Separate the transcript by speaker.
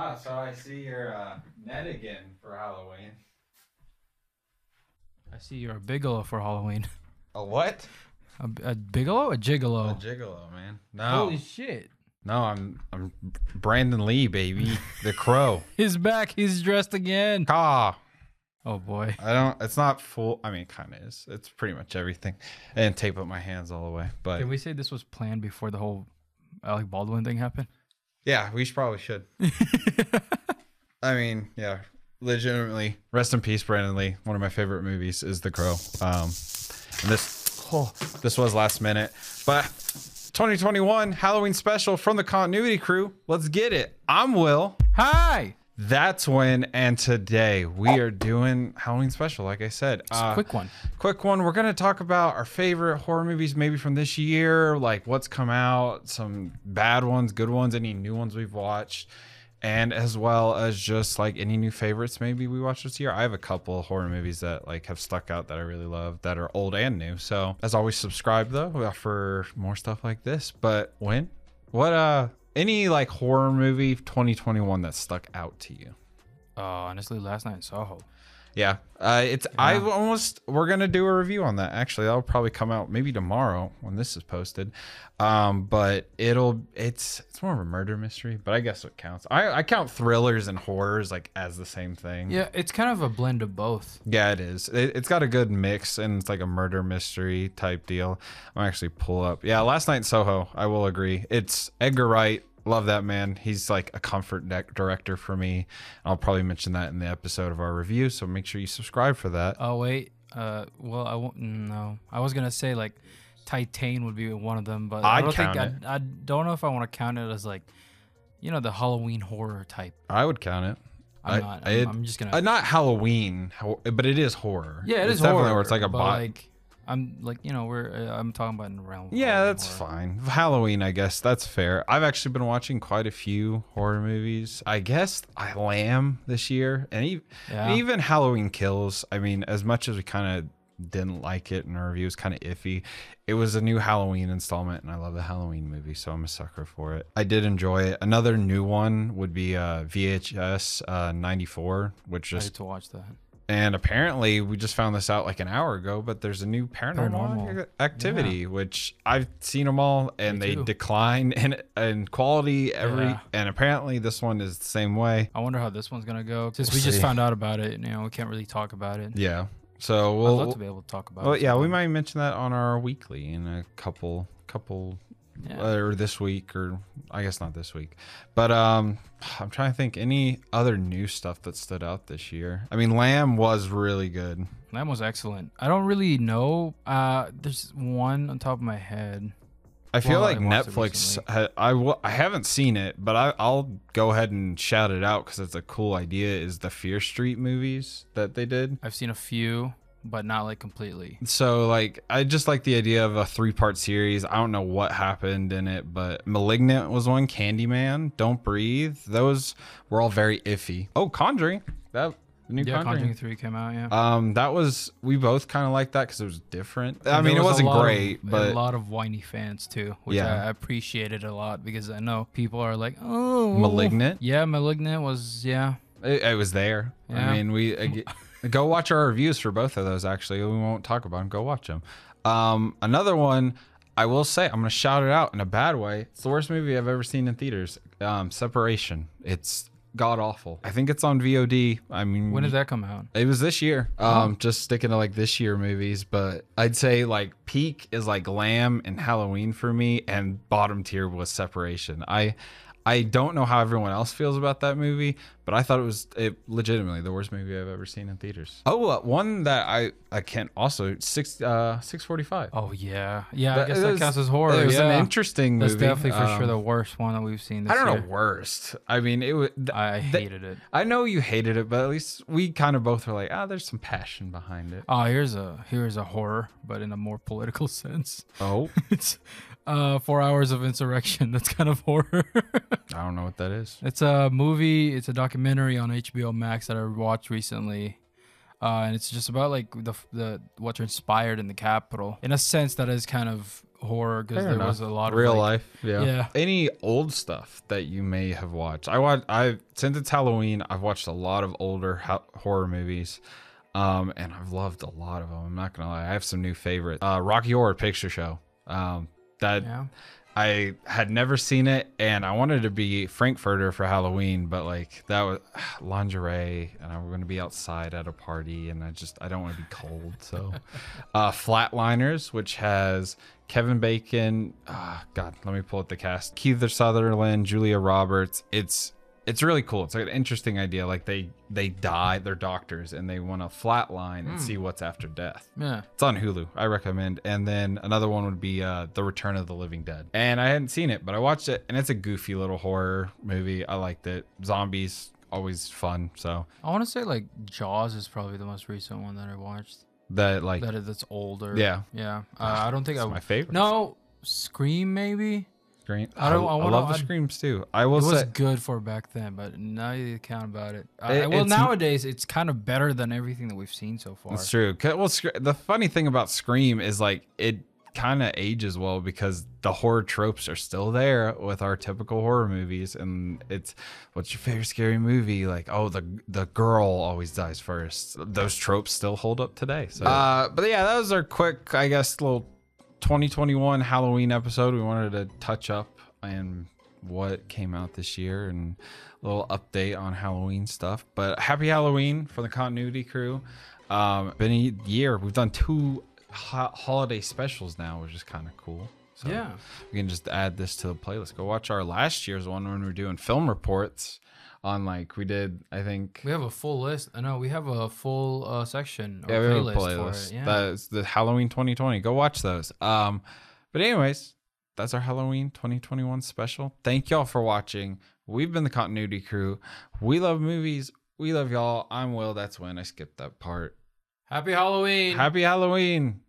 Speaker 1: Ah, so I see your uh, net again for Halloween.
Speaker 2: I see you're a bigelow for Halloween. A what? A, a bigelow? A gigolo? A gigolo, man. No. Holy shit.
Speaker 1: No, I'm I'm Brandon Lee, baby. The Crow. he's back. He's dressed again. Ah. Oh boy. I don't. It's not full. I mean, kind of is. It's pretty much everything. And tape up my hands all the way. But did we
Speaker 2: say this was planned before the whole Alec Baldwin thing happened?
Speaker 1: Yeah, we should, probably should. I mean, yeah, legitimately. Rest in peace, Brandon Lee. One of my favorite movies is The Crow. Um, and this, oh, this was last minute, but 2021 Halloween special from the Continuity Crew. Let's get it. I'm Will. Hi. That's when and today we are doing Halloween special. Like I said, uh, quick one. Quick one. We're gonna talk about our favorite horror movies, maybe from this year, like what's come out, some bad ones, good ones, any new ones we've watched, and as well as just like any new favorites maybe we watched this year. I have a couple horror movies that like have stuck out that I really love that are old and new. So as always, subscribe though. We offer more stuff like this. But when, what uh, any like horror movie 2021 that stuck out to you?
Speaker 2: Uh, honestly, last night in Soho. Yeah. Uh, it's yeah. I
Speaker 1: almost we're gonna do a review on that. Actually, that'll probably come out maybe tomorrow when this is posted. Um, but it'll it's it's more of a murder mystery, but I guess it counts. I, I count thrillers and horrors like as the same thing. Yeah,
Speaker 2: it's kind of a blend of both.
Speaker 1: Yeah, it is. It, has got a good mix and it's like a murder mystery type deal. I'm actually pull up. Yeah, last night in Soho, I will agree. It's Edgar Wright love that man. He's like a comfort director for me. I'll probably mention that in the episode of our review, so make sure you subscribe for that.
Speaker 2: Oh wait, uh, well I won't. No, I was gonna say like Titan would be one of them, but I'd I do not think I'd, I, i do not know if I want to count it as like you know the Halloween horror type.
Speaker 1: I would count it. I'm I, not. I'm, it, I'm just gonna. Uh, not Halloween, but it is horror.
Speaker 2: Yeah, it it's is definitely horror. Where it's like a bot. Like, I'm like, you know, we're uh, I'm talking about in the realm. Yeah, that's
Speaker 1: horror. fine. Halloween, I guess that's fair. I've actually been watching quite a few horror movies. I guess I Lamb this year, and even, yeah. and even Halloween Kills. I mean, as much as we kind of didn't like it and our review was kind of iffy, it was a new Halloween installment, and I love the Halloween movie, so I'm a sucker for it. I did enjoy it. Another new one would be uh, VHS uh, '94, which just to watch that and apparently, we just found this out like an hour ago, but there's a new paranormal, paranormal. activity, yeah. which I've seen them all, and they decline in in quality every. Yeah. And apparently, this one is the same way. I wonder how
Speaker 2: this one's gonna go since we'll we see. just found out about it. You know, we can't really talk about it. Yeah. So we'll I'd love to be able to talk about. Well, it yeah, we
Speaker 1: might mention that on our weekly in a couple couple yeah. or this week, or I guess not this week. But um, I'm trying to think any other new stuff that stood out this year. I mean, Lamb was really good. Lamb
Speaker 2: was excellent. I don't really know. Uh, there's one on top of my head. I feel well, like I Netflix.
Speaker 1: I I, w- I haven't seen it, but I, I'll go ahead and shout it out because it's a cool idea. Is the Fear Street movies that they did? I've seen a few
Speaker 2: but not like completely.
Speaker 1: So like I just like the idea of a three part series. I don't know what happened in it, but Malignant was one, Candyman, Don't Breathe. Those were all very iffy.
Speaker 2: Oh, Conjuring. That new yeah, Conjuring. Conjuring. three came out. Yeah.
Speaker 1: Um, that was we both kind of liked that because it was different. I mean, was it wasn't great, of, but a
Speaker 2: lot of whiny fans too, which yeah. I appreciated a lot because I know people are like, oh, malignant.
Speaker 1: Yeah, malignant
Speaker 2: was yeah.
Speaker 1: It, it was there. Yeah. I mean, we. I, Go watch our reviews for both of those. Actually, we won't talk about them. Go watch them. Um, another one. I will say I'm gonna shout it out in a bad way. It's the worst movie I've ever seen in theaters. Um, Separation. It's god awful. I think it's on VOD. I mean, when did that come out? It was this year. Oh. Um, oh. just sticking to like this year movies, but I'd say like peak is like Lamb and Halloween for me, and bottom tier was Separation. I I don't know how everyone else feels about that movie, but I thought it was it, legitimately the worst movie I've ever seen in theaters. Oh, uh, one that I I can't also six uh six forty five. Oh yeah, yeah. That, I guess that was, counts as horror. It was yeah. an interesting. That's definitely for um, sure the um, worst one that we've seen. I don't year. know worst. I mean, it was. Th- I hated th- it. I know you hated it, but at least we kind of both were like, ah, oh, there's some passion behind it.
Speaker 2: Oh, here's a here's a horror, but in a more political sense. Oh, it's uh, Four Hours of Insurrection. That's kind of horror. I don't know what that is. It's a movie. It's a documentary on HBO Max that I watched recently. Uh, and it's just about like the the what transpired in the Capitol. In a sense, that is kind of horror because there enough. was a lot of real like, life. Yeah. yeah.
Speaker 1: Any old stuff that you may have watched. I watch. I since it's Halloween, I've watched a lot of older ho- horror movies. Um, and I've loved a lot of them. I'm not gonna lie. I have some new favorites. Uh, Rocky Horror Picture Show. Um, that yeah. I had never seen it, and I wanted to be Frankfurter for Halloween, but like that was lingerie, and I'm going to be outside at a party, and I just I don't want to be cold. So, uh, Flatliners, which has Kevin Bacon, oh, God, let me pull up the cast: Keith Sutherland, Julia Roberts. It's it's really cool. It's like an interesting idea. Like they they die, they're doctors, and they want to flatline and mm. see hmm. what's after death. Yeah, it's on Hulu. I recommend. And then another one would be uh, The Return of the Living Dead. And I hadn't seen it, but I watched it, and it's a goofy little horror movie. I liked it. Zombies always fun. So
Speaker 2: I want to say like Jaws is probably the most recent one that I watched. That like that that's older. Yeah, yeah. Uh, I don't think that's I my favorite. No, Scream maybe. Scream. I don't. I, I, wanna, love the I, screams too. I will. It was good for back then, but now you count about it. I, it well, it's, nowadays it's kind of better than everything that we've seen so far. That's
Speaker 1: true. Well, the funny thing about Scream is like it kind of ages well because the horror tropes are still there with our typical horror movies and it's what's your favorite scary movie like oh the the girl always dies first those tropes still hold up today so uh, but yeah those are quick i guess little 2021 Halloween episode, we wanted to touch up and what came out this year and a little update on Halloween stuff. But happy Halloween for the continuity crew. Um, been a year. We've done two ho- holiday specials now, which is kind of cool. So yeah. We can just add this to the playlist. Go watch our last year's one when we are doing film reports on like we did I think
Speaker 2: we have a full list. I uh, know we have a full uh, section yeah, we have a playlist. Yeah. That's
Speaker 1: the Halloween 2020. Go watch those. Um but anyways, that's our Halloween 2021 special. Thank y'all for watching. We've been the continuity crew. We love movies. We love y'all. I'm Will. That's when I skipped that part. Happy Halloween. Happy Halloween.